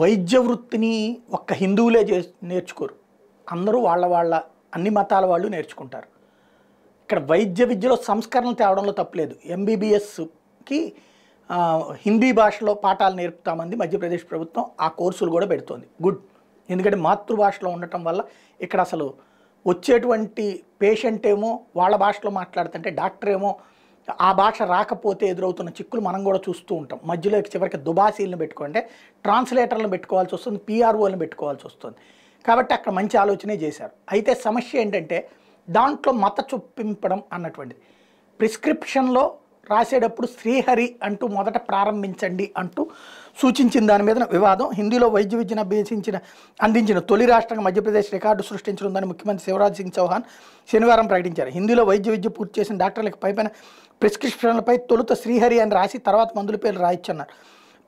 వైద్య వృత్తిని ఒక్క హిందువులే చే నేర్చుకోరు అందరూ వాళ్ళ వాళ్ళ అన్ని మతాల వాళ్ళు నేర్చుకుంటారు ఇక్కడ వైద్య విద్యలో సంస్కరణలు తేవడంలో తప్పలేదు ఎంబీబీఎస్కి హిందీ భాషలో పాఠాలు నేర్పుతామంది మధ్యప్రదేశ్ ప్రభుత్వం ఆ కోర్సులు కూడా పెడుతోంది గుడ్ ఎందుకంటే మాతృభాషలో ఉండటం వల్ల ఇక్కడ అసలు వచ్చేటువంటి పేషెంట్ ఏమో వాళ్ళ భాషలో మాట్లాడుతుంటే డాక్టర్ ఏమో ఆ భాష రాకపోతే ఎదురవుతున్న చిక్కులు మనం కూడా చూస్తూ ఉంటాం మధ్యలో చివరికి దుబాసీలను పెట్టుకుంటే ట్రాన్స్లేటర్లను పెట్టుకోవాల్సి వస్తుంది పీఆర్ఓలను పెట్టుకోవాల్సి వస్తుంది కాబట్టి అక్కడ మంచి ఆలోచనే చేశారు అయితే సమస్య ఏంటంటే దాంట్లో మత చొప్పింపడం అన్నటువంటిది ప్రిస్క్రిప్షన్లో రాసేటప్పుడు శ్రీహరి అంటూ మొదట ప్రారంభించండి అంటూ సూచించిన దాని మీద వివాదం హిందీలో వైద్య విద్యను అభ్యసించిన అందించిన తొలి రాష్ట్రంగా మధ్యప్రదేశ్ రికార్డు సృష్టించనుందని ముఖ్యమంత్రి శివరాజ్ సింగ్ చౌహాన్ శనివారం ప్రకటించారు హిందీలో వైద్య విద్య పూర్తి చేసిన డాక్టర్లకు పైపైన ప్రిస్క్రిప్షన్లపై తొలుత శ్రీహరి అని రాసి తర్వాత మందుల పేర్లు రాయించన్నారు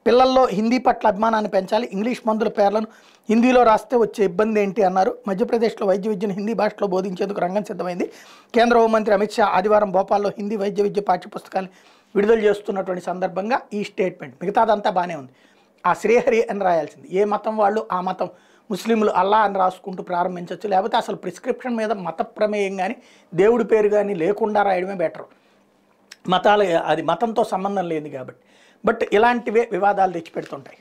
పిల్లల్లో హిందీ పట్ల అభిమానాన్ని పెంచాలి ఇంగ్లీష్ మందుల పేర్లను హిందీలో రాస్తే వచ్చే ఇబ్బంది ఏంటి అన్నారు మధ్యప్రదేశ్లో వైద్య విద్యను హిందీ భాషలో బోధించేందుకు రంగం సిద్ధమైంది కేంద్ర హోంమంత్రి అమిత్ షా ఆదివారం భోపాల్లో హిందీ వైద్య విద్య పాఠ్యపుస్తకాన్ని విడుదల చేస్తున్నటువంటి సందర్భంగా ఈ స్టేట్మెంట్ మిగతాదంతా బాగానే ఉంది ఆ శ్రీహరి అని రాయాల్సింది ఏ మతం వాళ్ళు ఆ మతం ముస్లింలు అల్లా అని రాసుకుంటూ ప్రారంభించవచ్చు లేకపోతే అసలు ప్రిస్క్రిప్షన్ మీద మత ప్రమేయం కానీ దేవుడి పేరు కానీ లేకుండా రాయడమే బెటర్ మతాల అది మతంతో సంబంధం లేదు కాబట్టి బట్ ఇలాంటివే వివాదాలు తెచ్చిపెడుతుంటాయి